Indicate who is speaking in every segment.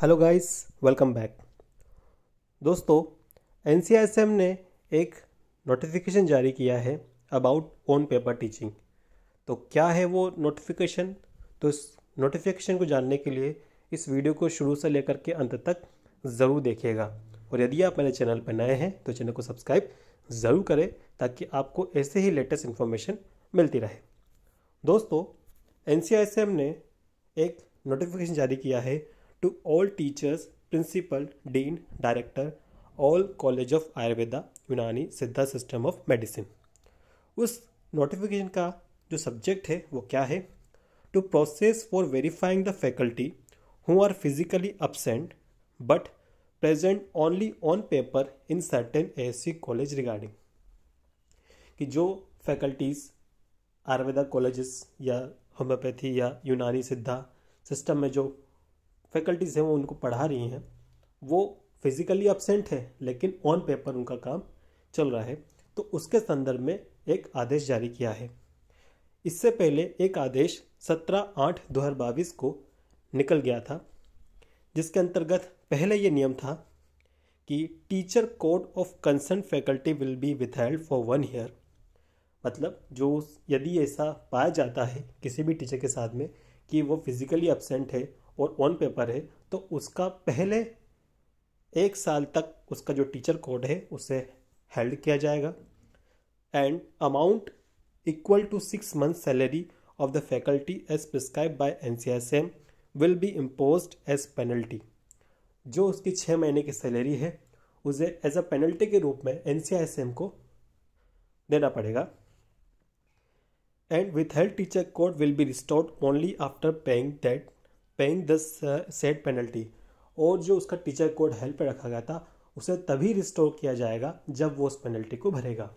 Speaker 1: hello guys welcome back दोस्तों N ने एक नोटिफिकेशन जारी किया है अबाउट ऑन पेपर टीचिंग तो क्या है वो नोटिफिकेशन तो इस नोटिफिकेशन को जानने के लिए इस वीडियो को शुरू से लेकर के अंत तक ज़रूर देखिएगा और यदि आप मेरे चैनल पर नए हैं तो चैनल को सब्सक्राइब ज़रूर करें ताकि आपको ऐसे ही लेटेस्ट इन्फॉर्मेशन मिलती रहे दोस्तों एन ने एक नोटिफिकेशन जारी किया है to all teachers principal dean director all college of Ayurveda Unani Siddha system of medicine उस नोटिफिकेशन का जो सब्जेक्ट है वो क्या है to process for verifying the faculty who are physically absent but present only on paper in certain A C college regarding कि जो faculties Ayurveda colleges या होम्योपैथी या यूनानी सिद्धा सिस्टम में जो फैकल्टीज़ हैं वो उनको पढ़ा रही हैं वो फिज़िकली एबसेंट है लेकिन ऑन पेपर उनका काम चल रहा है तो उसके संदर्भ में एक आदेश जारी किया है इससे पहले एक आदेश सत्रह आठ दो हज़ार बाईस को निकल गया था जिसके अंतर्गत पहले ये नियम था कि teacher code of concern faculty will be withheld for one year मतलब जो यदि ऐसा पाया जाता है किसी भी टीचर के साथ में कि वो फिज़िकली एबसेंट है और ऑन पेपर है तो उसका पहले एक साल तक उसका जो टीचर कोड है उसे हेल्ड किया जाएगा and amount equal to six month salary of the faculty as prescribe by N C S M will be impose as penalty जो उसकी छः महीने की सैलरी है उसे एज अ पेनल्टी के रूप में एन सी एस एम को देना पड़ेगा and withheld teacher code will be restored only after paying that paying this set penalty और जो उसका टीचर कोड हेल्प रखा गया था उसे तभी रिस्टोर किया जाएगा जब वो उस पेनल्टी को भरेगा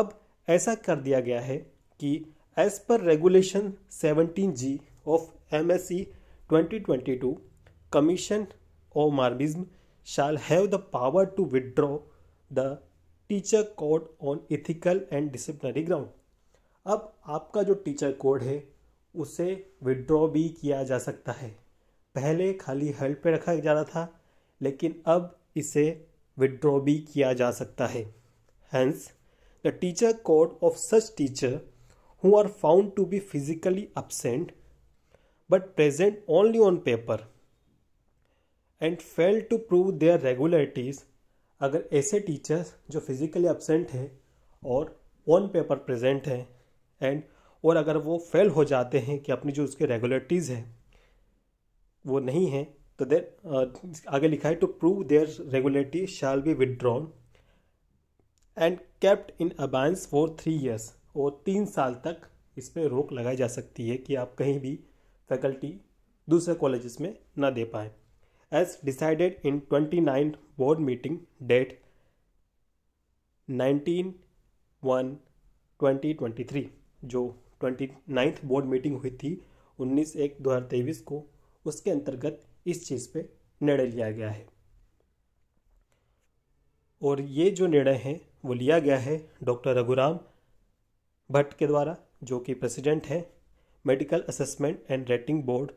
Speaker 1: अब ऐसा कर दिया गया है कि as per regulation seventeen G of M S C twenty twenty two commission of मार्बिज्म shall have the power to withdraw the teacher code on ethical and disciplinary ground अब आपका जो टीचर कोड है उसे विड्रॉ भी किया जा सकता है पहले खाली हेल्प पे रखा जा रहा था लेकिन अब इसे विड्रॉ भी किया जा सकता है hence the teacher code of such teacher who are found to be physically absent but present only on paper and fail to prove their regularities अगर ऐसे टीचर्स जो फिजिकली अपसेंट हैं और ऑन पेपर प्रेजेंट हैं and और अगर वो fail हो जाते हैं कि अपनी जो उसके रेगुलरिटीज हैं वो नहीं हैं तो देर आगे लिखा है to prove their regularity shall be withdrawn and kept in abeyance for three years और तीन साल तक इस पर रोक लगाई जा सकती है कि आप कहीं भी फैकल्टी दूसरे कॉलेजेस में ना दे पाएँ as decided in twenty nine board meeting date nineteen one twenty twenty three जो ट्वेंटी नाइन्थ बोर्ड मीटिंग हुई थी उन्नीस एक दो हज़ार तेईस को उसके अंतर्गत इस चीज़ पे निर्णय लिया गया है और ये जो निर्णय है वो लिया गया है डॉक्टर रघुराम भट्ट के द्वारा जो कि प्रेसिडेंट हैं medical assessment and rating board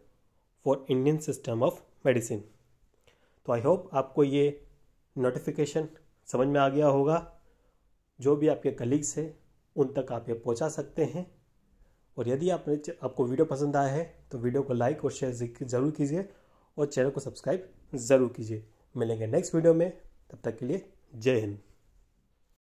Speaker 1: for Indian system of medicine तो आई होप आपको ये नोटिफिकेशन समझ में आ गया होगा जो भी आपके कलीग्स हैं उन तक आप ये पहुंचा सकते हैं और यदि आपने आपको वीडियो पसंद आया है तो वीडियो को लाइक और शेयर ज़रूर कीजिए और चैनल को सब्सक्राइब ज़रूर कीजिए मिलेंगे नेक्स्ट वीडियो में तब तक के लिए जय हिंद